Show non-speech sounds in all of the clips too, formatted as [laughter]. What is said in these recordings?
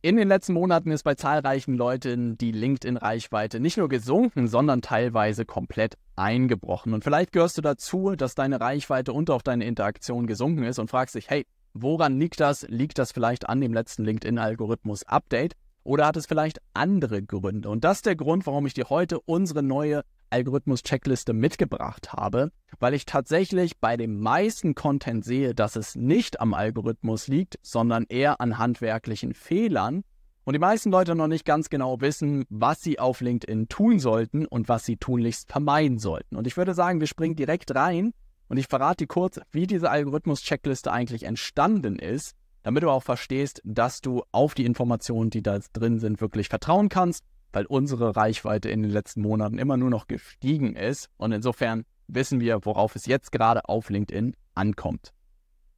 In den letzten Monaten ist bei zahlreichen Leuten die LinkedIn-Reichweite nicht nur gesunken, sondern teilweise komplett eingebrochen. Und vielleicht gehörst du dazu, dass deine Reichweite und auch deine Interaktion gesunken ist und fragst dich, hey, woran liegt das? Liegt das vielleicht an dem letzten LinkedIn-Algorithmus-Update? Oder hat es vielleicht andere Gründe? Und das ist der Grund, warum ich dir heute unsere neue Algorithmus-Checkliste mitgebracht habe, weil ich tatsächlich bei dem meisten Content sehe, dass es nicht am Algorithmus liegt, sondern eher an handwerklichen Fehlern. Und die meisten Leute noch nicht ganz genau wissen, was sie auf LinkedIn tun sollten und was sie tunlichst vermeiden sollten. Und ich würde sagen, wir springen direkt rein und ich verrate dir kurz, wie diese Algorithmus-Checkliste eigentlich entstanden ist, damit du auch verstehst, dass du auf die Informationen, die da drin sind, wirklich vertrauen kannst weil unsere Reichweite in den letzten Monaten immer nur noch gestiegen ist. Und insofern wissen wir, worauf es jetzt gerade auf LinkedIn ankommt.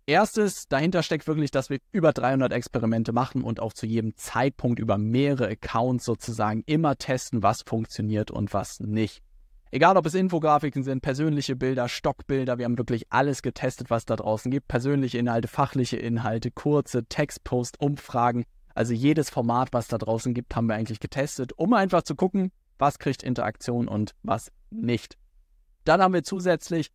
Erstes, dahinter steckt wirklich, dass wir über 300 Experimente machen und auch zu jedem Zeitpunkt über mehrere Accounts sozusagen immer testen, was funktioniert und was nicht. Egal, ob es Infografiken sind, persönliche Bilder, Stockbilder, wir haben wirklich alles getestet, was da draußen gibt. Persönliche Inhalte, fachliche Inhalte, kurze Textpost, Umfragen, also jedes Format, was da draußen gibt, haben wir eigentlich getestet, um einfach zu gucken, was kriegt Interaktion und was nicht. Dann haben wir zusätzlich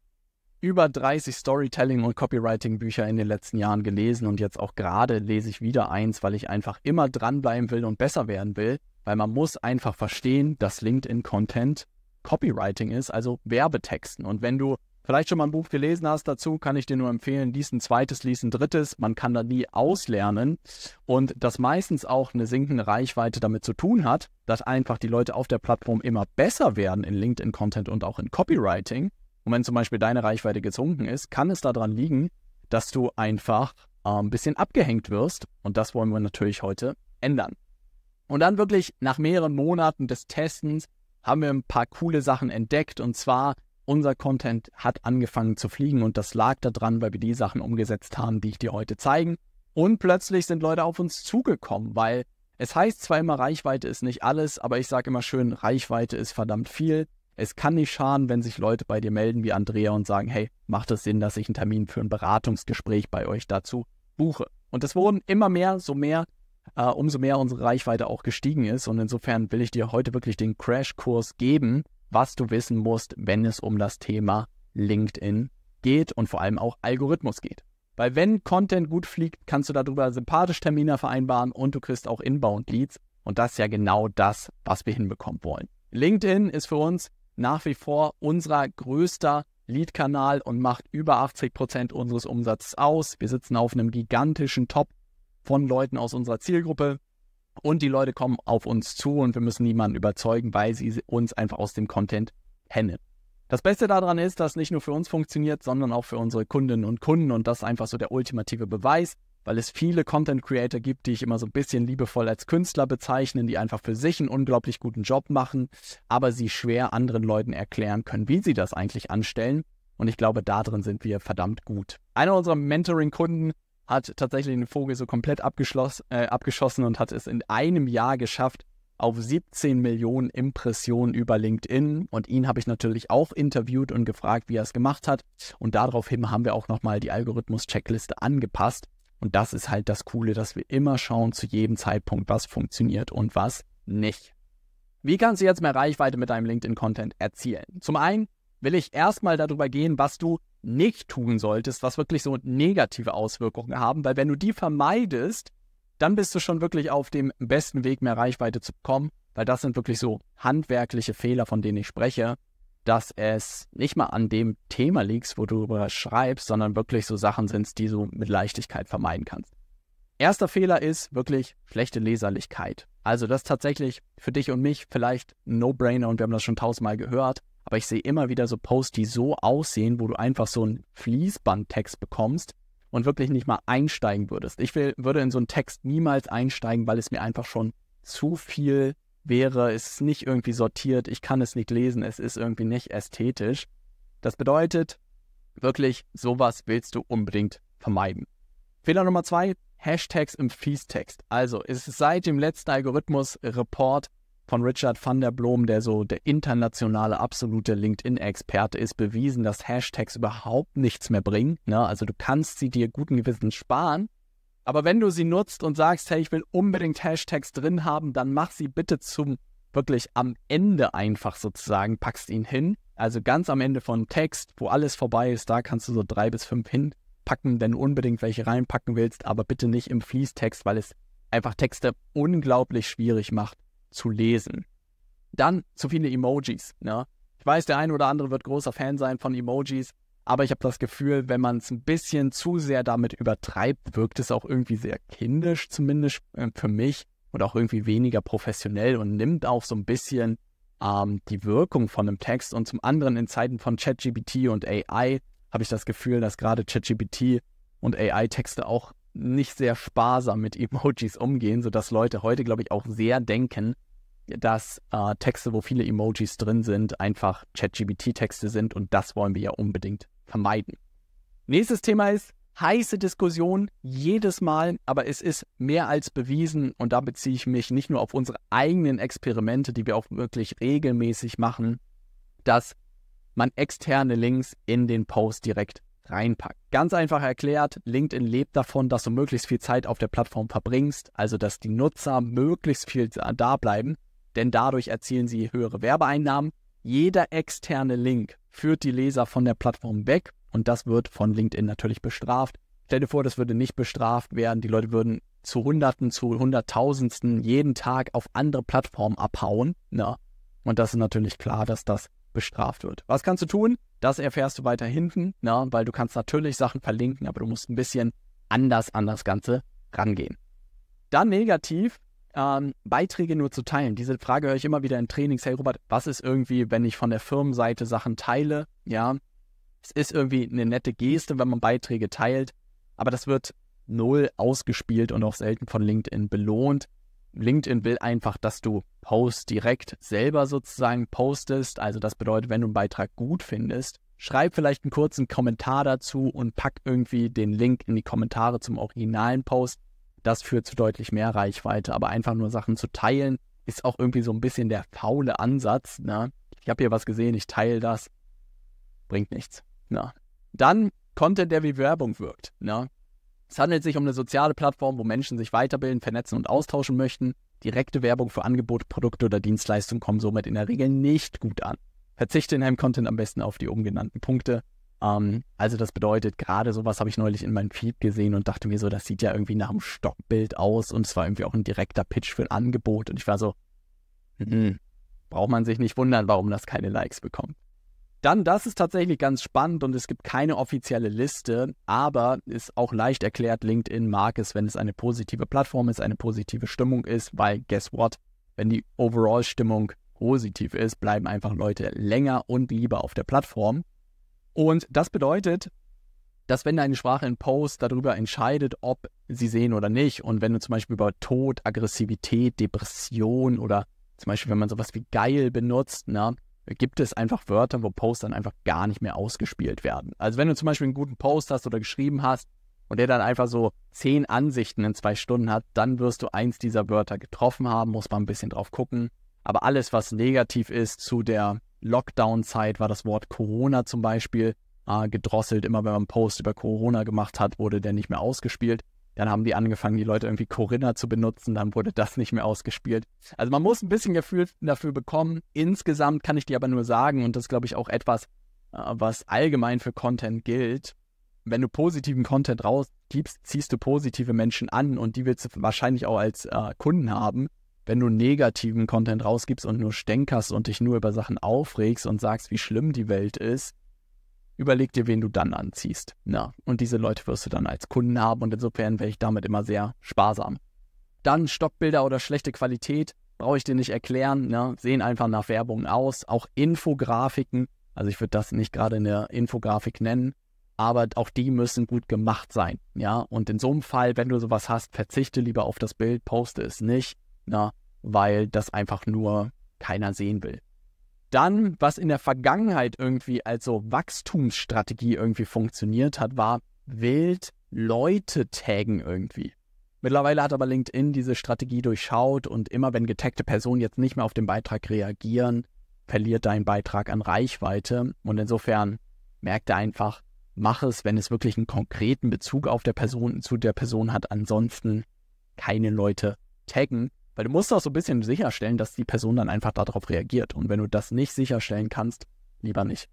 über 30 Storytelling- und Copywriting-Bücher in den letzten Jahren gelesen und jetzt auch gerade lese ich wieder eins, weil ich einfach immer dranbleiben will und besser werden will, weil man muss einfach verstehen, dass LinkedIn-Content Copywriting ist, also Werbetexten. Und wenn du vielleicht schon mal ein Buch gelesen hast dazu, kann ich dir nur empfehlen, lies ein zweites, lies ein drittes. Man kann da nie auslernen. Und das meistens auch eine sinkende Reichweite damit zu tun hat, dass einfach die Leute auf der Plattform immer besser werden in LinkedIn-Content und auch in Copywriting. Und wenn zum Beispiel deine Reichweite gesunken ist, kann es daran liegen, dass du einfach äh, ein bisschen abgehängt wirst. Und das wollen wir natürlich heute ändern. Und dann wirklich nach mehreren Monaten des Testens haben wir ein paar coole Sachen entdeckt. Und zwar unser Content hat angefangen zu fliegen und das lag daran, weil wir die Sachen umgesetzt haben, die ich dir heute zeigen. Und plötzlich sind Leute auf uns zugekommen, weil es heißt zwar immer, Reichweite ist nicht alles, aber ich sage immer schön, Reichweite ist verdammt viel. Es kann nicht schaden, wenn sich Leute bei dir melden wie Andrea und sagen, hey, macht es Sinn, dass ich einen Termin für ein Beratungsgespräch bei euch dazu buche? Und es wurden immer mehr, so mehr, äh, umso mehr unsere Reichweite auch gestiegen ist. Und insofern will ich dir heute wirklich den Crashkurs geben, was du wissen musst, wenn es um das Thema LinkedIn geht und vor allem auch Algorithmus geht. Weil wenn Content gut fliegt, kannst du darüber sympathisch Termine vereinbaren und du kriegst auch Inbound Leads. Und das ist ja genau das, was wir hinbekommen wollen. LinkedIn ist für uns nach wie vor unser größter Lead-Kanal und macht über 80 Prozent unseres Umsatzes aus. Wir sitzen auf einem gigantischen Top von Leuten aus unserer Zielgruppe. Und die Leute kommen auf uns zu und wir müssen niemanden überzeugen, weil sie uns einfach aus dem Content kennen. Das Beste daran ist, dass nicht nur für uns funktioniert, sondern auch für unsere Kundinnen und Kunden und das ist einfach so der ultimative Beweis, weil es viele Content Creator gibt, die ich immer so ein bisschen liebevoll als Künstler bezeichnen, die einfach für sich einen unglaublich guten Job machen, aber sie schwer anderen Leuten erklären können, wie sie das eigentlich anstellen. Und ich glaube, darin sind wir verdammt gut. Einer unserer Mentoring-Kunden hat tatsächlich den Vogel so komplett äh, abgeschossen und hat es in einem Jahr geschafft auf 17 Millionen Impressionen über LinkedIn. Und ihn habe ich natürlich auch interviewt und gefragt, wie er es gemacht hat. Und daraufhin haben wir auch nochmal die Algorithmus-Checkliste angepasst. Und das ist halt das Coole, dass wir immer schauen zu jedem Zeitpunkt, was funktioniert und was nicht. Wie kannst du jetzt mehr Reichweite mit deinem LinkedIn-Content erzielen? Zum einen will ich erstmal darüber gehen, was du nicht tun solltest, was wirklich so negative Auswirkungen haben, weil wenn du die vermeidest, dann bist du schon wirklich auf dem besten Weg, mehr Reichweite zu bekommen, weil das sind wirklich so handwerkliche Fehler, von denen ich spreche, dass es nicht mal an dem Thema liegt, wo du darüber schreibst, sondern wirklich so Sachen sind, die du mit Leichtigkeit vermeiden kannst. Erster Fehler ist wirklich schlechte Leserlichkeit. Also das ist tatsächlich für dich und mich vielleicht ein No-Brainer und wir haben das schon tausendmal gehört. Aber ich sehe immer wieder so Posts, die so aussehen, wo du einfach so einen Fließbandtext bekommst und wirklich nicht mal einsteigen würdest. Ich will, würde in so einen Text niemals einsteigen, weil es mir einfach schon zu viel wäre. Es ist nicht irgendwie sortiert. Ich kann es nicht lesen. Es ist irgendwie nicht ästhetisch. Das bedeutet, wirklich, sowas willst du unbedingt vermeiden. Fehler Nummer zwei, Hashtags im Fließtext. Also, es ist seit dem letzten Algorithmus-Report von Richard van der Blom, der so der internationale absolute LinkedIn-Experte ist, bewiesen, dass Hashtags überhaupt nichts mehr bringen. Ne? Also du kannst sie dir guten Gewissens sparen. Aber wenn du sie nutzt und sagst, hey, ich will unbedingt Hashtags drin haben, dann mach sie bitte zum wirklich am Ende einfach sozusagen, packst ihn hin. Also ganz am Ende von Text, wo alles vorbei ist, da kannst du so drei bis fünf hinpacken, wenn du unbedingt welche reinpacken willst, aber bitte nicht im Fließtext, weil es einfach Texte unglaublich schwierig macht zu lesen. Dann zu viele Emojis. Ne? Ich weiß, der eine oder andere wird großer Fan sein von Emojis, aber ich habe das Gefühl, wenn man es ein bisschen zu sehr damit übertreibt, wirkt es auch irgendwie sehr kindisch, zumindest ähm, für mich, und auch irgendwie weniger professionell und nimmt auch so ein bisschen ähm, die Wirkung von einem Text. Und zum anderen in Zeiten von ChatGPT und AI habe ich das Gefühl, dass gerade ChatGPT und AI-Texte auch nicht sehr sparsam mit Emojis umgehen, sodass Leute heute, glaube ich, auch sehr denken, dass äh, Texte, wo viele Emojis drin sind, einfach ChatGBT-Texte sind und das wollen wir ja unbedingt vermeiden. Nächstes Thema ist heiße Diskussion jedes Mal, aber es ist mehr als bewiesen und da beziehe ich mich nicht nur auf unsere eigenen Experimente, die wir auch wirklich regelmäßig machen, dass man externe Links in den Post direkt reinpackt. Ganz einfach erklärt, LinkedIn lebt davon, dass du möglichst viel Zeit auf der Plattform verbringst, also dass die Nutzer möglichst viel da bleiben denn dadurch erzielen sie höhere Werbeeinnahmen. Jeder externe Link führt die Leser von der Plattform weg und das wird von LinkedIn natürlich bestraft. Stell dir vor, das würde nicht bestraft werden. Die Leute würden zu Hunderten, zu Hunderttausendsten jeden Tag auf andere Plattformen abhauen. Na, ne? und das ist natürlich klar, dass das bestraft wird. Was kannst du tun? Das erfährst du weiter hinten, na, ne? weil du kannst natürlich Sachen verlinken, aber du musst ein bisschen anders an das Ganze rangehen. Dann negativ, ähm, Beiträge nur zu teilen. Diese Frage höre ich immer wieder in Trainings. Hey Robert, was ist irgendwie, wenn ich von der Firmenseite Sachen teile? Ja, es ist irgendwie eine nette Geste, wenn man Beiträge teilt, aber das wird null ausgespielt und auch selten von LinkedIn belohnt. LinkedIn will einfach, dass du Posts direkt selber sozusagen postest. Also das bedeutet, wenn du einen Beitrag gut findest, schreib vielleicht einen kurzen Kommentar dazu und pack irgendwie den Link in die Kommentare zum originalen Post. Das führt zu deutlich mehr Reichweite. Aber einfach nur Sachen zu teilen, ist auch irgendwie so ein bisschen der faule Ansatz. Ne? Ich habe hier was gesehen, ich teile das. Bringt nichts. Ne? Dann Content, der wie Werbung wirkt. Ne? Es handelt sich um eine soziale Plattform, wo Menschen sich weiterbilden, vernetzen und austauschen möchten. Direkte Werbung für Angebote, Produkte oder Dienstleistungen kommen somit in der Regel nicht gut an. Verzichte in einem Content am besten auf die oben genannten Punkte. Ähm, also das bedeutet, gerade sowas habe ich neulich in meinem Feed gesehen und dachte mir so, das sieht ja irgendwie nach einem Stockbild aus und es war irgendwie auch ein direkter Pitch für ein Angebot und ich war so, hm, braucht man sich nicht wundern, warum das keine Likes bekommt. Dann, das ist tatsächlich ganz spannend und es gibt keine offizielle Liste, aber ist auch leicht erklärt, LinkedIn mag es, wenn es eine positive Plattform ist, eine positive Stimmung ist, weil guess what? Wenn die Overall-Stimmung positiv ist, bleiben einfach Leute länger und lieber auf der Plattform. Und das bedeutet, dass wenn deine Sprache in Post darüber entscheidet, ob sie sehen oder nicht, und wenn du zum Beispiel über Tod, Aggressivität, Depression oder zum Beispiel, wenn man sowas wie geil benutzt, ne, gibt es einfach Wörter, wo Posts dann einfach gar nicht mehr ausgespielt werden. Also wenn du zum Beispiel einen guten Post hast oder geschrieben hast und der dann einfach so zehn Ansichten in zwei Stunden hat, dann wirst du eins dieser Wörter getroffen haben, muss man ein bisschen drauf gucken. Aber alles, was negativ ist zu der Lockdown-Zeit war das Wort Corona zum Beispiel äh, gedrosselt. Immer wenn man einen Post über Corona gemacht hat, wurde der nicht mehr ausgespielt. Dann haben die angefangen, die Leute irgendwie Corinna zu benutzen, dann wurde das nicht mehr ausgespielt. Also man muss ein bisschen Gefühl dafür bekommen. Insgesamt kann ich dir aber nur sagen, und das glaube ich auch etwas, äh, was allgemein für Content gilt, wenn du positiven Content rausgibst, ziehst du positive Menschen an und die willst du wahrscheinlich auch als äh, Kunden haben wenn du negativen Content rausgibst und nur stänkerst und dich nur über Sachen aufregst und sagst, wie schlimm die Welt ist, überleg dir, wen du dann anziehst. Na, und diese Leute wirst du dann als Kunden haben und insofern wäre ich damit immer sehr sparsam. Dann Stockbilder oder schlechte Qualität, brauche ich dir nicht erklären, ne? sehen einfach nach Werbung aus. Auch Infografiken, also ich würde das nicht gerade eine Infografik nennen, aber auch die müssen gut gemacht sein, ja. Und in so einem Fall, wenn du sowas hast, verzichte lieber auf das Bild, poste es nicht ne, weil das einfach nur keiner sehen will. Dann, was in der Vergangenheit irgendwie als so Wachstumsstrategie irgendwie funktioniert hat, war wild Leute taggen irgendwie. Mittlerweile hat aber LinkedIn diese Strategie durchschaut und immer wenn getaggte Personen jetzt nicht mehr auf den Beitrag reagieren, verliert dein Beitrag an Reichweite. Und insofern merkt er einfach, mach es, wenn es wirklich einen konkreten Bezug auf der Person zu der Person hat. Ansonsten keine Leute taggen. Weil du musst auch so ein bisschen sicherstellen, dass die Person dann einfach darauf reagiert. Und wenn du das nicht sicherstellen kannst, lieber nicht.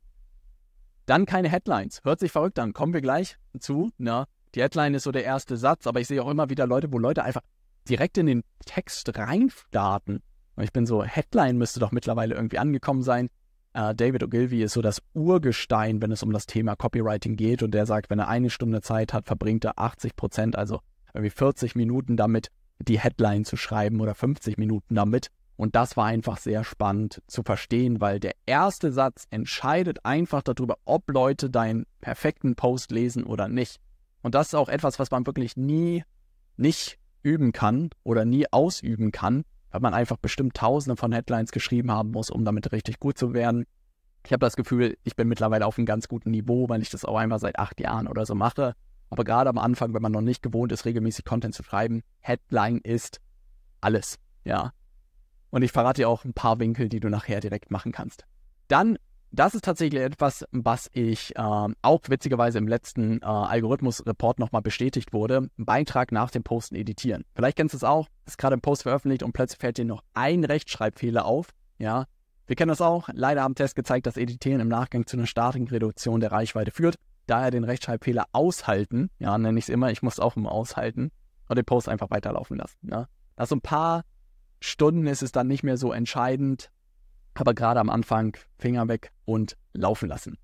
Dann keine Headlines. Hört sich verrückt an. Kommen wir gleich zu. Na, die Headline ist so der erste Satz, aber ich sehe auch immer wieder Leute, wo Leute einfach direkt in den Text reinstarten. Und ich bin so, Headline müsste doch mittlerweile irgendwie angekommen sein. Uh, David Ogilvy ist so das Urgestein, wenn es um das Thema Copywriting geht. Und der sagt, wenn er eine Stunde Zeit hat, verbringt er 80 Prozent, also irgendwie 40 Minuten damit, die Headline zu schreiben oder 50 Minuten damit. Und das war einfach sehr spannend zu verstehen, weil der erste Satz entscheidet einfach darüber, ob Leute deinen perfekten Post lesen oder nicht. Und das ist auch etwas, was man wirklich nie nicht üben kann oder nie ausüben kann, weil man einfach bestimmt tausende von Headlines geschrieben haben muss, um damit richtig gut zu werden. Ich habe das Gefühl, ich bin mittlerweile auf einem ganz guten Niveau, weil ich das auch einmal seit acht Jahren oder so mache. Aber gerade am Anfang, wenn man noch nicht gewohnt ist, regelmäßig Content zu schreiben, Headline ist alles. Ja. Und ich verrate dir auch ein paar Winkel, die du nachher direkt machen kannst. Dann, das ist tatsächlich etwas, was ich äh, auch witzigerweise im letzten äh, Algorithmus-Report nochmal bestätigt wurde. Beitrag nach dem Posten editieren. Vielleicht kennst du es auch, ist gerade ein Post veröffentlicht und plötzlich fällt dir noch ein Rechtschreibfehler auf. Ja, wir kennen das auch. Leider haben Tests gezeigt, dass Editieren im Nachgang zu einer starken Reduktion der Reichweite führt daher den Rechtschreibfehler aushalten. Ja, nenne ich es immer. Ich muss auch immer aushalten. Und den Post einfach weiterlaufen lassen. Ne? Nach so ein paar Stunden ist es dann nicht mehr so entscheidend. Aber gerade am Anfang Finger weg und laufen lassen.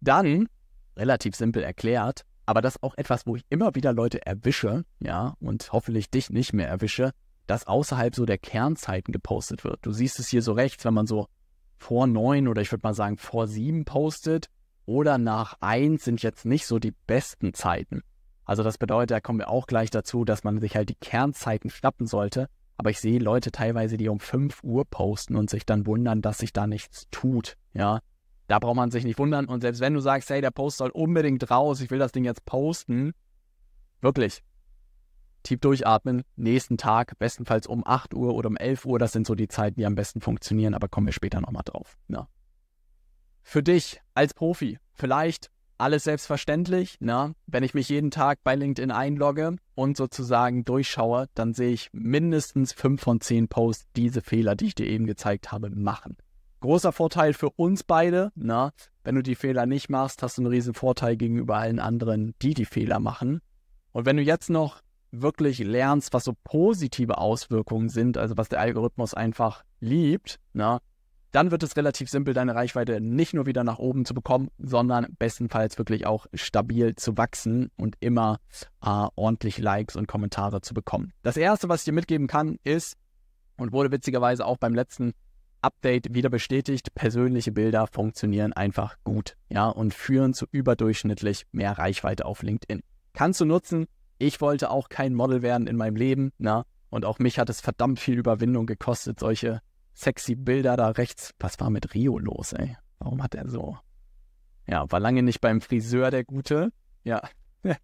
Dann, relativ simpel erklärt, aber das ist auch etwas, wo ich immer wieder Leute erwische, ja, und hoffentlich dich nicht mehr erwische, dass außerhalb so der Kernzeiten gepostet wird. Du siehst es hier so rechts, wenn man so vor neun oder ich würde mal sagen vor sieben postet, oder nach 1 sind jetzt nicht so die besten Zeiten. Also das bedeutet, da kommen wir auch gleich dazu, dass man sich halt die Kernzeiten schnappen sollte. Aber ich sehe Leute teilweise, die um 5 Uhr posten und sich dann wundern, dass sich da nichts tut. Ja, da braucht man sich nicht wundern. Und selbst wenn du sagst, hey, der Post soll unbedingt raus, ich will das Ding jetzt posten, wirklich, tief durchatmen, nächsten Tag, bestenfalls um 8 Uhr oder um 11 Uhr, das sind so die Zeiten, die am besten funktionieren, aber kommen wir später nochmal drauf. Ja für dich als Profi vielleicht alles selbstverständlich. Ne? Wenn ich mich jeden Tag bei LinkedIn einlogge und sozusagen durchschaue, dann sehe ich mindestens fünf von zehn Posts diese Fehler, die ich dir eben gezeigt habe, machen. Großer Vorteil für uns beide. Ne? Wenn du die Fehler nicht machst, hast du einen riesen Vorteil gegenüber allen anderen, die die Fehler machen. Und wenn du jetzt noch wirklich lernst, was so positive Auswirkungen sind, also was der Algorithmus einfach liebt, ne? dann wird es relativ simpel, deine Reichweite nicht nur wieder nach oben zu bekommen, sondern bestenfalls wirklich auch stabil zu wachsen und immer äh, ordentlich Likes und Kommentare zu bekommen. Das Erste, was ich dir mitgeben kann, ist, und wurde witzigerweise auch beim letzten Update wieder bestätigt, persönliche Bilder funktionieren einfach gut, ja, und führen zu überdurchschnittlich mehr Reichweite auf LinkedIn. Kannst du nutzen. Ich wollte auch kein Model werden in meinem Leben, na, und auch mich hat es verdammt viel Überwindung gekostet, solche sexy Bilder da rechts. Was war mit Rio los, ey? Warum hat er so? Ja, war lange nicht beim Friseur der Gute. Ja. [laughs]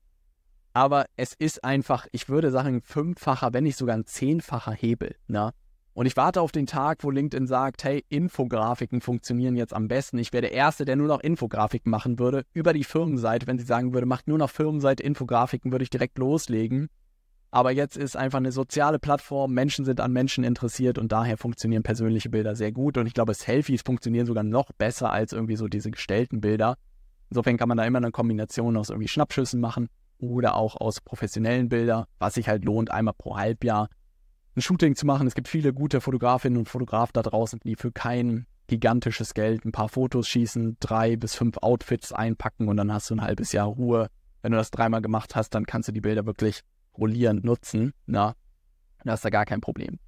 Aber es ist einfach, ich würde sagen, ein fünffacher, wenn nicht sogar ein zehnfacher Hebel. Ne? Und ich warte auf den Tag, wo LinkedIn sagt, hey, Infografiken funktionieren jetzt am besten. Ich wäre der Erste, der nur noch Infografiken machen würde über die Firmenseite. Wenn sie sagen würde, macht nur noch Firmenseite Infografiken, würde ich direkt loslegen. Aber jetzt ist einfach eine soziale Plattform, Menschen sind an Menschen interessiert und daher funktionieren persönliche Bilder sehr gut. Und ich glaube, Selfies funktionieren sogar noch besser als irgendwie so diese gestellten Bilder. Insofern kann man da immer eine Kombination aus irgendwie Schnappschüssen machen oder auch aus professionellen Bildern, was sich halt lohnt, einmal pro Halbjahr ein Shooting zu machen. Es gibt viele gute Fotografinnen und Fotografen da draußen, die für kein gigantisches Geld ein paar Fotos schießen, drei bis fünf Outfits einpacken und dann hast du ein halbes Jahr Ruhe. Wenn du das dreimal gemacht hast, dann kannst du die Bilder wirklich rollierend nutzen. Na, das ist da gar kein Problem.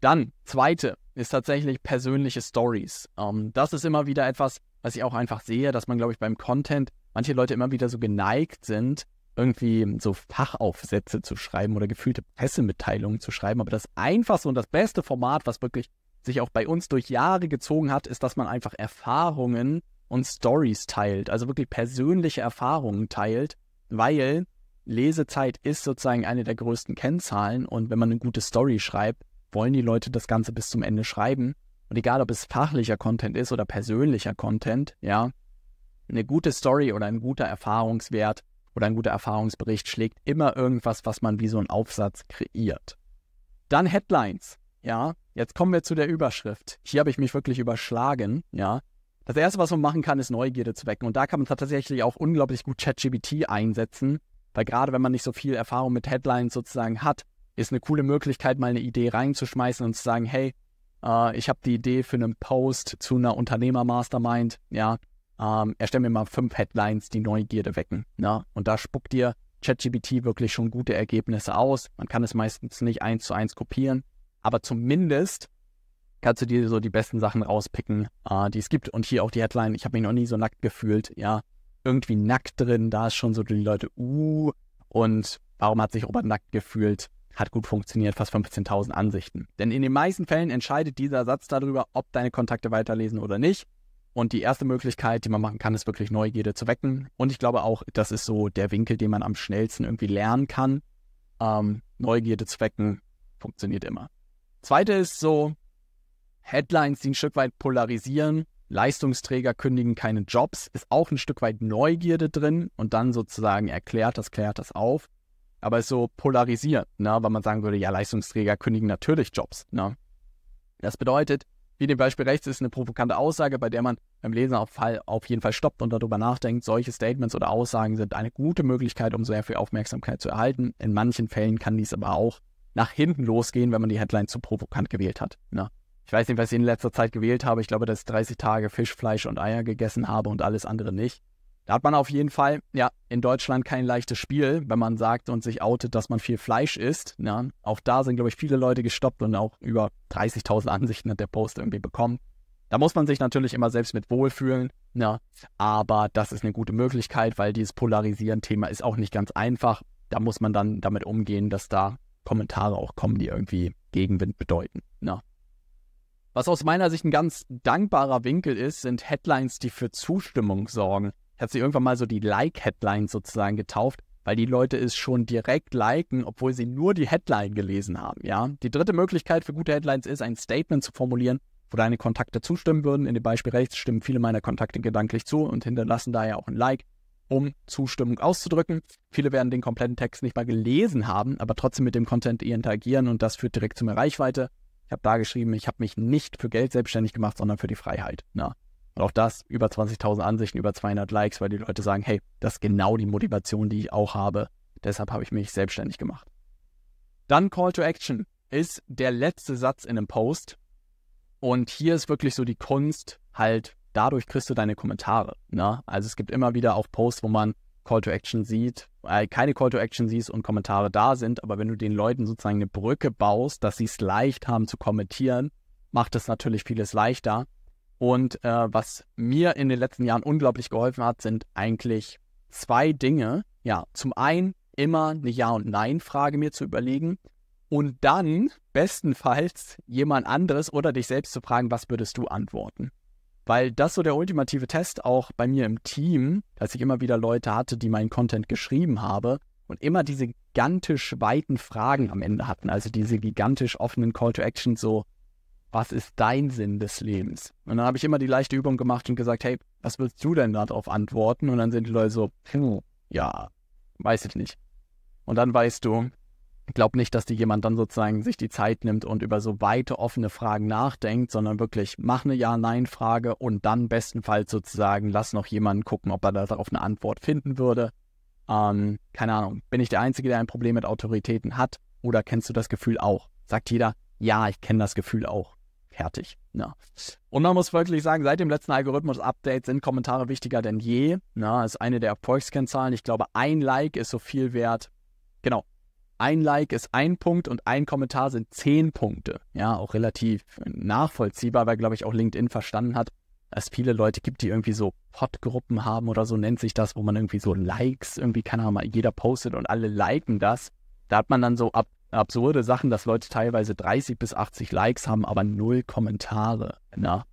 Dann, zweite, ist tatsächlich persönliche Stories. Ähm, das ist immer wieder etwas, was ich auch einfach sehe, dass man, glaube ich, beim Content manche Leute immer wieder so geneigt sind, irgendwie so Fachaufsätze zu schreiben oder gefühlte Pressemitteilungen zu schreiben. Aber das einfachste und das beste Format, was wirklich sich auch bei uns durch Jahre gezogen hat, ist, dass man einfach Erfahrungen und Stories teilt, also wirklich persönliche Erfahrungen teilt, weil Lesezeit ist sozusagen eine der größten Kennzahlen und wenn man eine gute Story schreibt, wollen die Leute das Ganze bis zum Ende schreiben. Und egal, ob es fachlicher Content ist oder persönlicher Content, ja, eine gute Story oder ein guter Erfahrungswert oder ein guter Erfahrungsbericht schlägt immer irgendwas, was man wie so ein Aufsatz kreiert. Dann Headlines. Ja, jetzt kommen wir zu der Überschrift. Hier habe ich mich wirklich überschlagen. Ja, das erste, was man machen kann, ist Neugierde zu wecken. Und da kann man tatsächlich auch unglaublich gut ChatGBT einsetzen, weil gerade wenn man nicht so viel Erfahrung mit Headlines sozusagen hat, ist eine coole Möglichkeit, mal eine Idee reinzuschmeißen und zu sagen, hey, äh, ich habe die Idee für einen Post zu einer Unternehmer-Mastermind, ja, ähm, erstell mir mal fünf Headlines, die Neugierde wecken. Ja? Ne? Und da spuckt dir ChatGPT wirklich schon gute Ergebnisse aus. Man kann es meistens nicht eins zu eins kopieren, aber zumindest kannst du dir so die besten Sachen rauspicken, äh, die es gibt. Und hier auch die Headline, ich habe mich noch nie so nackt gefühlt, ja, irgendwie nackt drin, da ist schon so die Leute, uh, und warum hat sich Robert nackt gefühlt? Hat gut funktioniert, fast 15.000 Ansichten. Denn in den meisten Fällen entscheidet dieser Satz darüber, ob deine Kontakte weiterlesen oder nicht. Und die erste Möglichkeit, die man machen kann, ist wirklich Neugierde zu wecken. Und ich glaube auch, das ist so der Winkel, den man am schnellsten irgendwie lernen kann. Ähm, Neugierde zu wecken funktioniert immer. Zweite ist so, Headlines, die ein Stück weit polarisieren, Leistungsträger kündigen keine Jobs, ist auch ein Stück weit Neugierde drin und dann sozusagen erklärt das, klärt das auf. Aber ist so polarisiert, ne? weil man sagen würde, ja, Leistungsträger kündigen natürlich Jobs. Ne? Das bedeutet, wie dem Beispiel rechts ist eine provokante Aussage, bei der man beim Lesen auf, Fall, auf jeden Fall stoppt und darüber nachdenkt. Solche Statements oder Aussagen sind eine gute Möglichkeit, um sehr viel Aufmerksamkeit zu erhalten. In manchen Fällen kann dies aber auch nach hinten losgehen, wenn man die Headline zu provokant gewählt hat. Ne? ich weiß nicht, was ich in letzter Zeit gewählt habe. Ich glaube, dass ich 30 Tage Fisch, Fleisch und Eier gegessen habe und alles andere nicht. Da hat man auf jeden Fall, ja, in Deutschland kein leichtes Spiel, wenn man sagt und sich outet, dass man viel Fleisch isst. Ja, auch da sind, glaube ich, viele Leute gestoppt und auch über 30.000 Ansichten hat der Post irgendwie bekommen. Da muss man sich natürlich immer selbst mit wohlfühlen. Ja, aber das ist eine gute Möglichkeit, weil dieses Polarisieren-Thema ist auch nicht ganz einfach. Da muss man dann damit umgehen, dass da Kommentare auch kommen, die irgendwie Gegenwind bedeuten. Ja. Was aus meiner Sicht ein ganz dankbarer Winkel ist, sind Headlines, die für Zustimmung sorgen. Ich habe sie irgendwann mal so die Like-Headlines sozusagen getauft, weil die Leute es schon direkt liken, obwohl sie nur die Headline gelesen haben, ja. Die dritte Möglichkeit für gute Headlines ist, ein Statement zu formulieren, wo deine Kontakte zustimmen würden. In dem Beispiel rechts stimmen viele meiner Kontakte gedanklich zu und hinterlassen daher auch ein Like, um Zustimmung auszudrücken. Viele werden den kompletten Text nicht mal gelesen haben, aber trotzdem mit dem Content interagieren und das führt direkt zu mehr Reichweite. Ich habe da geschrieben, ich habe mich nicht für Geld selbstständig gemacht, sondern für die Freiheit. Na? Ne? Und auch das über 20.000 Ansichten, über 200 Likes, weil die Leute sagen, hey, das ist genau die Motivation, die ich auch habe. Deshalb habe ich mich selbstständig gemacht. Dann Call to Action ist der letzte Satz in einem Post. Und hier ist wirklich so die Kunst, halt, dadurch kriegst du deine Kommentare. Ne? Also es gibt immer wieder auch Posts, wo man Call to Action sieht, äh, keine Call to Action siehst und Kommentare da sind, aber wenn du den Leuten sozusagen eine Brücke baust, dass sie es leicht haben zu kommentieren, macht es natürlich vieles leichter. Und äh, was mir in den letzten Jahren unglaublich geholfen hat, sind eigentlich zwei Dinge. Ja, zum einen immer eine Ja- und Nein-Frage mir zu überlegen und dann bestenfalls jemand anderes oder dich selbst zu fragen, was würdest du antworten? weil das so der ultimative Test auch bei mir im Team, dass ich immer wieder Leute hatte, die meinen Content geschrieben habe und immer diese gigantisch weiten Fragen am Ende hatten, also diese gigantisch offenen Call to Action so was ist dein Sinn des Lebens? Und dann habe ich immer die leichte Übung gemacht und gesagt, hey, was willst du denn darauf antworten? Und dann sind die Leute so, ja, weiß ich nicht. Und dann weißt du, glaube nicht, dass die jemand dann sozusagen sich die Zeit nimmt und über so weite offene Fragen nachdenkt, sondern wirklich mach eine Ja-Nein-Frage und dann bestenfalls sozusagen lass noch jemanden gucken, ob er darauf eine Antwort finden würde. Ähm, keine Ahnung, bin ich der Einzige, der ein Problem mit Autoritäten hat oder kennst du das Gefühl auch? Sagt jeder, ja, ich kenne das Gefühl auch. Fertig. Ja. Ne? Und man muss wirklich sagen, seit dem letzten Algorithmus-Update sind Kommentare wichtiger denn je. Na, ne? ist eine der Erfolgskennzahlen. Ich glaube, ein Like ist so viel wert. Genau, ein Like ist ein Punkt und ein Kommentar sind zehn Punkte. Ja, auch relativ nachvollziehbar, weil, glaube ich, auch LinkedIn verstanden hat, dass es viele Leute gibt, die irgendwie so Pod-Gruppen haben oder so nennt sich das, wo man irgendwie so Likes, irgendwie, keine Ahnung, jeder postet und alle liken das. Da hat man dann so ab absurde Sachen, dass Leute teilweise 30 bis 80 Likes haben, aber null Kommentare. Na?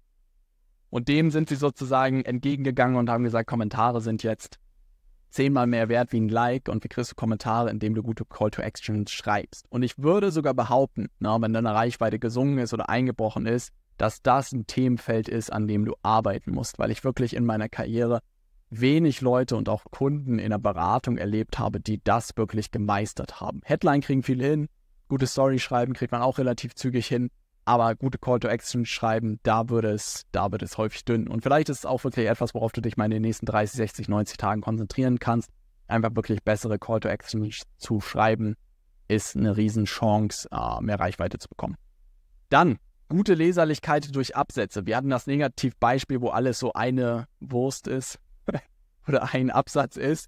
Und dem sind sie sozusagen entgegengegangen und haben gesagt, Kommentare sind jetzt zehnmal mehr wert wie ein Like und wie kriegst du Kommentare, indem du gute Call to Action schreibst. Und ich würde sogar behaupten, na, wenn deine Reichweite gesungen ist oder eingebrochen ist, dass das ein Themenfeld ist, an dem du arbeiten musst, weil ich wirklich in meiner Karriere wenig Leute und auch Kunden in der Beratung erlebt habe, die das wirklich gemeistert haben. Headline kriegen viel hin, gute Story schreiben kriegt man auch relativ zügig hin, aber gute Call to Action schreiben, da wird es, da wird es häufig dünn. Und vielleicht ist es auch wirklich etwas, worauf du dich mal in den nächsten 30, 60, 90 Tagen konzentrieren kannst. Einfach wirklich bessere Call to Action zu schreiben, ist eine Riesenchance, äh, mehr Reichweite zu bekommen. Dann gute Leserlichkeit durch Absätze. Wir hatten das Negativbeispiel, wo alles so eine Wurst ist [laughs] oder ein Absatz ist.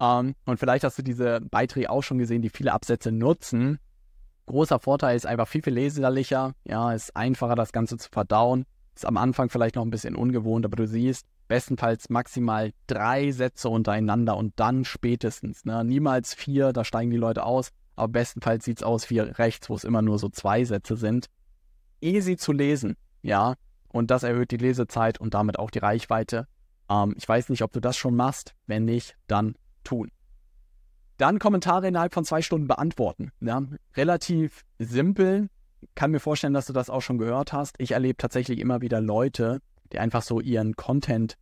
Ähm, und vielleicht hast du diese Beiträge auch schon gesehen, die viele Absätze nutzen großer Vorteil ist einfach viel, viel leserlicher. Ja, ist einfacher, das Ganze zu verdauen. Ist am Anfang vielleicht noch ein bisschen ungewohnt, aber du siehst bestenfalls maximal drei Sätze untereinander und dann spätestens. Ne? Niemals vier, da steigen die Leute aus. Aber bestenfalls sieht es aus wie rechts, wo es immer nur so zwei Sätze sind. Easy zu lesen, ja. Und das erhöht die Lesezeit und damit auch die Reichweite. Ähm, ich weiß nicht, ob du das schon machst. Wenn nicht, dann tun. Dann Kommentare innerhalb von zwei Stunden beantworten. Ja, relativ simpel. Kann mir vorstellen, dass du das auch schon gehört hast. Ich erlebe tatsächlich immer wieder Leute, die einfach so ihren Content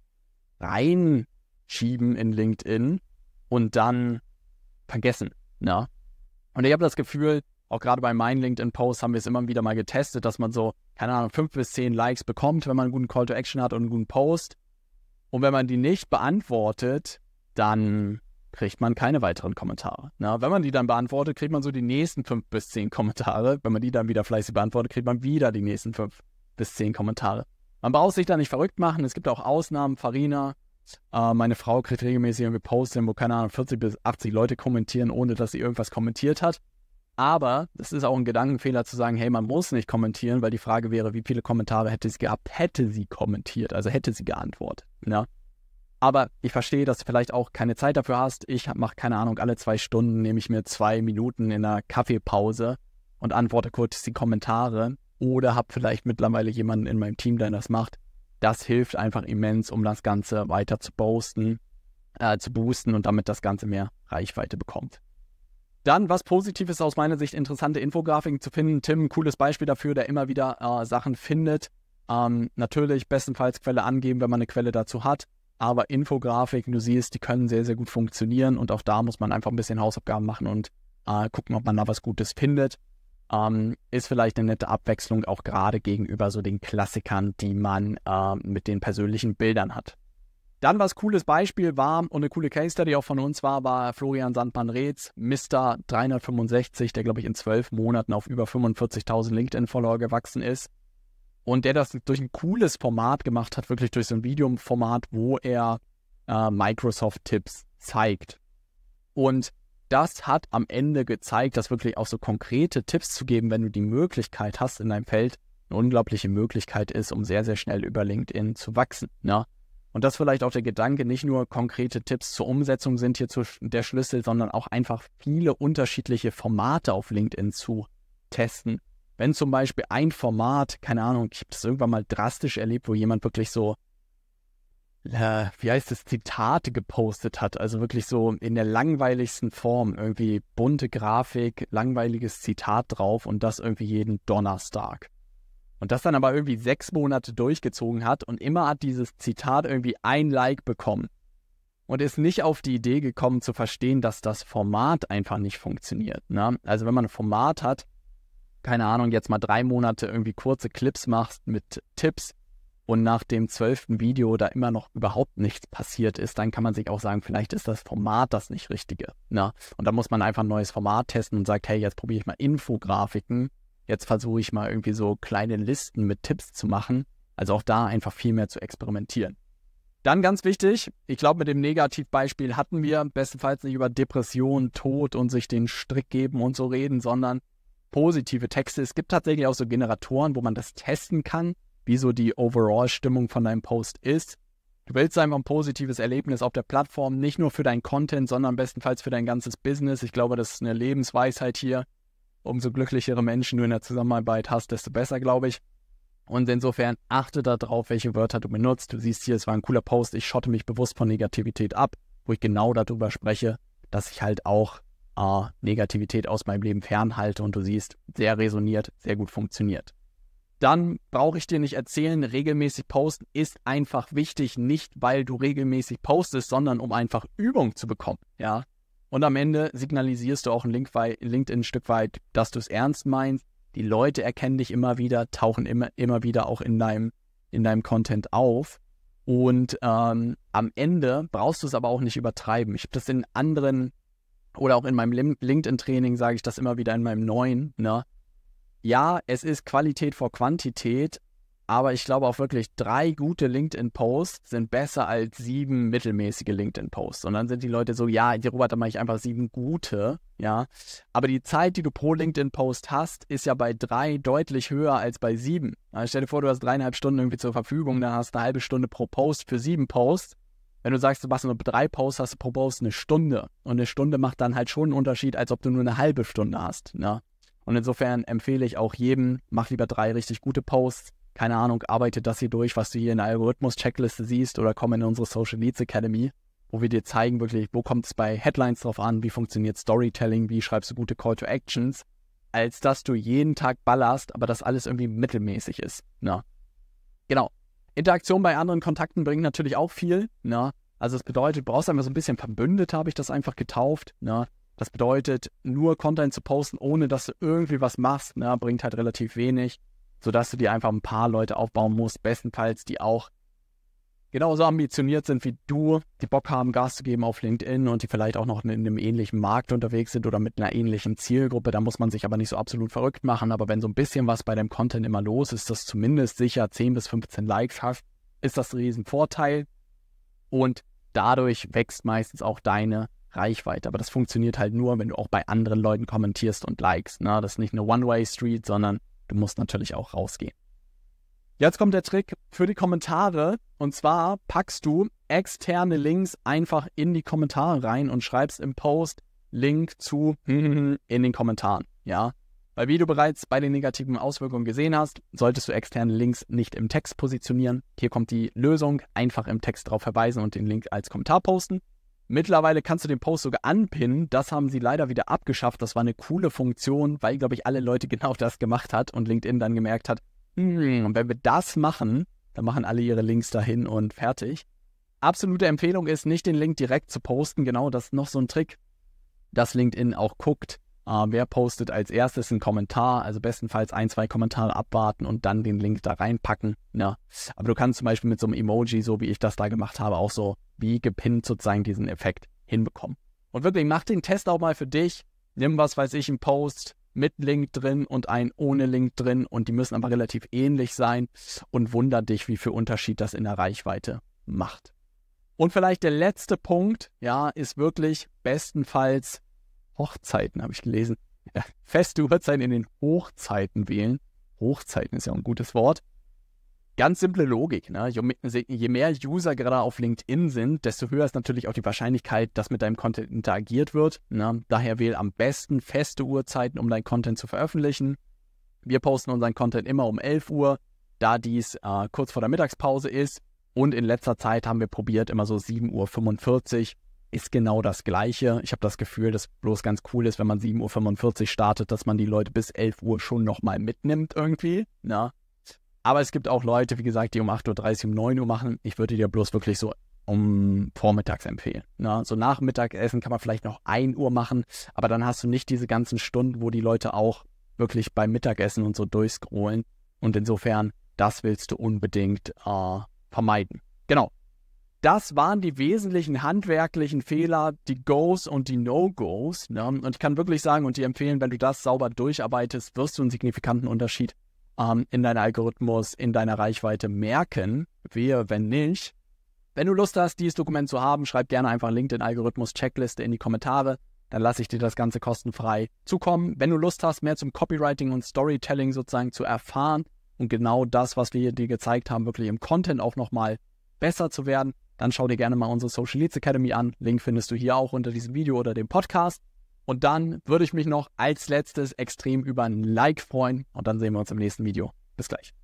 reinschieben in LinkedIn und dann vergessen. Ja. Ne? Und ich habe das Gefühl, auch gerade bei meinen LinkedIn-Posts haben wir es immer wieder mal getestet, dass man so, keine Ahnung, fünf bis zehn Likes bekommt, wenn man einen guten Call to Action hat und einen guten Post. Und wenn man die nicht beantwortet, dann kriegt man keine weiteren Kommentare. Na, wenn man die dann beantwortet, kriegt man so die nächsten fünf bis zehn Kommentare. Wenn man die dann wieder fleißig beantwortet, kriegt man wieder die nächsten fünf bis zehn Kommentare. Man braucht sich da nicht verrückt machen. Es gibt auch Ausnahmen. Farina, äh, meine Frau kriegt regelmäßig irgendwie Posts, wo, keine Ahnung, 40 bis 80 Leute kommentieren, ohne dass sie irgendwas kommentiert hat. Aber es ist auch ein Gedankenfehler zu sagen, hey, man muss nicht kommentieren, weil die Frage wäre, wie viele Kommentare hätte sie gehabt, hätte sie kommentiert, also hätte sie geantwortet. Ne? Aber ich verstehe, dass du vielleicht auch keine Zeit dafür hast. Ich mache keine Ahnung, alle zwei Stunden nehme ich mir zwei Minuten in einer Kaffeepause und antworte kurz die Kommentare oder habe vielleicht mittlerweile jemanden in meinem Team, der das macht. Das hilft einfach immens, um das Ganze weiter zu posten, äh, zu boosten und damit das Ganze mehr Reichweite bekommt. Dann, was positiv ist aus meiner Sicht, interessante Infografiken zu finden. Tim, cooles Beispiel dafür, der immer wieder äh, Sachen findet. Ähm, natürlich bestenfalls Quelle angeben, wenn man eine Quelle dazu hat. Aber Infografiken, du siehst, die können sehr, sehr gut funktionieren und auch da muss man einfach ein bisschen Hausaufgaben machen und äh, gucken, ob man da was Gutes findet. Ähm, ist vielleicht eine nette Abwechslung auch gerade gegenüber so den Klassikern, die man äh, mit den persönlichen Bildern hat. Dann was cooles Beispiel war und eine coole Case Study auch von uns war, war Florian Sandmann-Reetz, Mr. 365, der glaube ich in zwölf Monaten auf über 45.000 LinkedIn-Follower gewachsen ist und der das durch ein cooles Format gemacht hat, wirklich durch so ein Videoformat, wo er äh, Microsoft-Tipps zeigt. Und das hat am Ende gezeigt, dass wirklich auch so konkrete Tipps zu geben, wenn du die Möglichkeit hast in deinem Feld, eine unglaubliche Möglichkeit ist, um sehr, sehr schnell über LinkedIn zu wachsen. Ne? Und das vielleicht auch der Gedanke, nicht nur konkrete Tipps zur Umsetzung sind hier zu, der Schlüssel, sondern auch einfach viele unterschiedliche Formate auf LinkedIn zu testen wenn zum Beispiel ein Format, keine Ahnung, ich habe das irgendwann mal drastisch erlebt, wo jemand wirklich so, äh, wie heißt es, Zitate gepostet hat. Also wirklich so in der langweiligsten Form. Irgendwie bunte Grafik, langweiliges Zitat drauf und das irgendwie jeden Donnerstag. Und das dann aber irgendwie sechs Monate durchgezogen hat und immer hat dieses Zitat irgendwie ein Like bekommen. Und ist nicht auf die Idee gekommen zu verstehen, dass das Format einfach nicht funktioniert. Ne? Also wenn man ein Format hat, keine Ahnung, jetzt mal drei Monate irgendwie kurze Clips machst mit Tipps und nach dem zwölften Video da immer noch überhaupt nichts passiert ist, dann kann man sich auch sagen, vielleicht ist das Format das nicht richtige. Na? Ne? Und da muss man einfach ein neues Format testen und sagt, hey, jetzt probiere ich mal Infografiken, jetzt versuche ich mal irgendwie so kleine Listen mit Tipps zu machen. Also auch da einfach viel mehr zu experimentieren. Dann ganz wichtig, ich glaube, mit dem Negativbeispiel hatten wir bestenfalls nicht über Depression, Tod und sich den Strick geben und so reden, sondern positive Texte. Es gibt tatsächlich auch so Generatoren, wo man das testen kann, wie so die Overall-Stimmung von deinem Post ist. Du willst einfach ein positives Erlebnis auf der Plattform, nicht nur für deinen Content, sondern bestenfalls für dein ganzes Business. Ich glaube, das ist eine Lebensweisheit hier. Umso glücklichere Menschen du in der Zusammenarbeit hast, desto besser, glaube ich. Und insofern achte darauf, welche Wörter du benutzt. Du siehst hier, es war ein cooler Post. Ich schotte mich bewusst von Negativität ab, wo ich genau darüber spreche, dass ich halt auch äh, Negativität aus meinem Leben fernhalte und du siehst, sehr resoniert, sehr gut funktioniert. Dann brauche ich dir nicht erzählen, regelmäßig posten ist einfach wichtig, nicht weil du regelmäßig postest, sondern um einfach Übung zu bekommen. Ja, und am Ende signalisierst du auch in LinkedIn ein Stück weit, dass du es ernst meinst. Die Leute erkennen dich immer wieder, tauchen immer, immer wieder auch in deinem, in deinem Content auf. Und ähm, am Ende brauchst du es aber auch nicht übertreiben. Ich habe das in anderen oder auch in meinem LinkedIn-Training sage ich das immer wieder in meinem neuen, ne? Ja, es ist Qualität vor Quantität, aber ich glaube auch wirklich, drei gute LinkedIn-Posts sind besser als sieben mittelmäßige LinkedIn-Posts. Und dann sind die Leute so, ja, die Robert, da mache ich einfach sieben gute, ja. Aber die Zeit, die du pro LinkedIn-Post hast, ist ja bei drei deutlich höher als bei sieben. Also stell dir vor, du hast dreieinhalb Stunden irgendwie zur Verfügung, dann hast du eine halbe Stunde pro Post für sieben Posts wenn du sagst, du machst nur drei Posts, hast du pro Post eine Stunde. Und eine Stunde macht dann halt schon einen Unterschied, als ob du nur eine halbe Stunde hast. Ne? Und insofern empfehle ich auch jedem, mach lieber drei richtig gute Posts. Keine Ahnung, arbeite das hier durch, was du hier in der Algorithmus-Checkliste siehst oder komm in unsere Social Needs Academy, wo wir dir zeigen wirklich, wo kommt es bei Headlines drauf an, wie funktioniert Storytelling, wie schreibst du gute Call to Actions, als dass du jeden Tag ballerst, aber das alles irgendwie mittelmäßig ist. Ne? Genau. Interaktion bei anderen Kontakten bringt natürlich auch viel. Ne? Also es bedeutet, du brauchst einfach so ein bisschen Verbündete, habe ich das einfach getauft. Ne? Das bedeutet, nur Content zu posten, ohne dass du irgendwie was machst, ne? bringt halt relativ wenig, sodass du dir einfach ein paar Leute aufbauen musst, bestenfalls die auch genauso ambitioniert sind wie du, die Bock haben, Gas zu geben auf LinkedIn und die vielleicht auch noch in einem ähnlichen Markt unterwegs sind oder mit einer ähnlichen Zielgruppe. Da muss man sich aber nicht so absolut verrückt machen. Aber wenn so ein bisschen was bei dem Content immer los ist, das zumindest sicher 10 bis 15 Likes hast, ist das ein Riesenvorteil. Und dadurch wächst meistens auch deine Reichweite. Aber das funktioniert halt nur, wenn du auch bei anderen Leuten kommentierst und likest. Ne? Das ist nicht eine One-Way-Street, sondern du musst natürlich auch rausgehen. Jetzt kommt der Trick für die Kommentare. Und zwar packst du externe Links einfach in die Kommentare rein und schreibst im Post Link zu [laughs] in den Kommentaren. Ja. Weil wie du bereits bei den negativen Auswirkungen gesehen hast, solltest du externe Links nicht im Text positionieren. Hier kommt die Lösung. Einfach im Text darauf verweisen und den Link als Kommentar posten. Mittlerweile kannst du den Post sogar anpinnen. Das haben sie leider wieder abgeschafft. Das war eine coole Funktion, weil, glaube ich, alle Leute [laughs] genau das gemacht hat und LinkedIn dann gemerkt hat, hm, und wenn wir das machen, dann machen alle ihre Links dahin und fertig. Absolute Empfehlung ist, nicht den Link direkt zu posten. Genau, das ist noch so ein Trick, dass LinkedIn auch guckt, äh, wer postet als erstes einen Kommentar. Also bestenfalls ein, zwei Kommentare abwarten und dann den Link da reinpacken. Ja. Ne? Aber du kannst zum Beispiel mit so einem Emoji, so wie ich das da gemacht habe, auch so wie gepinnt sozusagen diesen Effekt hinbekommen. Und wirklich, mach den Test auch mal für dich. Nimm was weiß ich, einen Post, mit Link drin und einen ohne Link drin und die müssen aber relativ ähnlich sein und wunder dich, wie viel Unterschied das in der Reichweite macht. Und vielleicht der letzte Punkt, ja, ist wirklich bestenfalls Hochzeiten, habe ich gelesen. Ja, feste Uhrzeiten in den Hochzeiten wählen. Hochzeiten ist ja ein gutes Wort. Ganz simple Logik. Ne? Je mehr User gerade auf LinkedIn sind, desto höher ist natürlich auch die Wahrscheinlichkeit, dass mit deinem Content interagiert wird. Ne? Daher wähle am besten feste Uhrzeiten, um deinen Content zu veröffentlichen. Wir posten unseren Content immer um 11 Uhr, da dies äh, kurz vor der Mittagspause ist. Und in letzter Zeit haben wir probiert, immer so 7.45 Uhr ist genau das Gleiche. Ich habe das Gefühl, dass bloß ganz cool ist, wenn man 7.45 Uhr startet, dass man die Leute bis 11 Uhr schon nochmal mitnimmt irgendwie. Na, ne? Aber es gibt auch Leute, wie gesagt, die um 8.30 Uhr, um 9 Uhr machen. Ich würde dir bloß wirklich so um vormittags empfehlen. Na, ne? so nach Mittagessen kann man vielleicht noch 1 Uhr machen, aber dann hast du nicht diese ganzen Stunden, wo die Leute auch wirklich beim Mittagessen und so durchscrollen. Und insofern, das willst du unbedingt äh, vermeiden. Genau. Das waren die wesentlichen handwerklichen Fehler, die Goes und die No-Goes. Ne? Und ich kann wirklich sagen und dir empfehlen, wenn du das sauber durcharbeitest, wirst du einen signifikanten Unterschied ähm, in deinem Algorithmus, in deiner Reichweite merken. Wehe, wenn nicht. Wenn du Lust hast, dieses Dokument zu haben, schreib gerne einfach LinkedIn-Algorithmus-Checkliste in die Kommentare. Dann lasse ich dir das Ganze kostenfrei zukommen. Wenn du Lust hast, mehr zum Copywriting und Storytelling sozusagen zu erfahren und genau das, was wir dir gezeigt haben, wirklich im Content auch nochmal besser zu werden, dann schau dir gerne mal unsere Social Leads Academy an. Link findest du hier auch unter diesem Video oder dem Podcast. Und dann würde ich mich noch als letztes extrem über ein Like freuen. Und dann sehen wir uns im nächsten Video. Bis gleich.